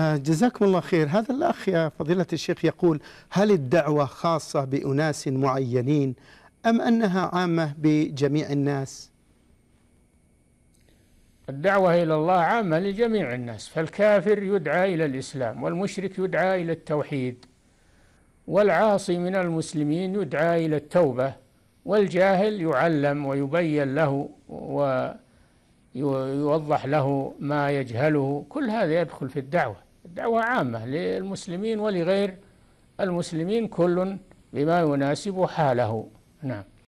آه، جزاكم الله خير هذا الأخ يا فضيلة الشيخ يقول هل الدعوة خاصة بأناس معينين أم أنها عامة بجميع الناس الدعوة إلى الله عامة لجميع الناس فالكافر يدعى إلى الإسلام والمشرك يدعى إلى التوحيد والعاصي من المسلمين يدعى إلى التوبة والجاهل يعلم ويبين له ويوضح له ما يجهله كل هذا يدخل في الدعوه الدعوة عامة للمسلمين ولغير المسلمين كل بما يناسب حاله نعم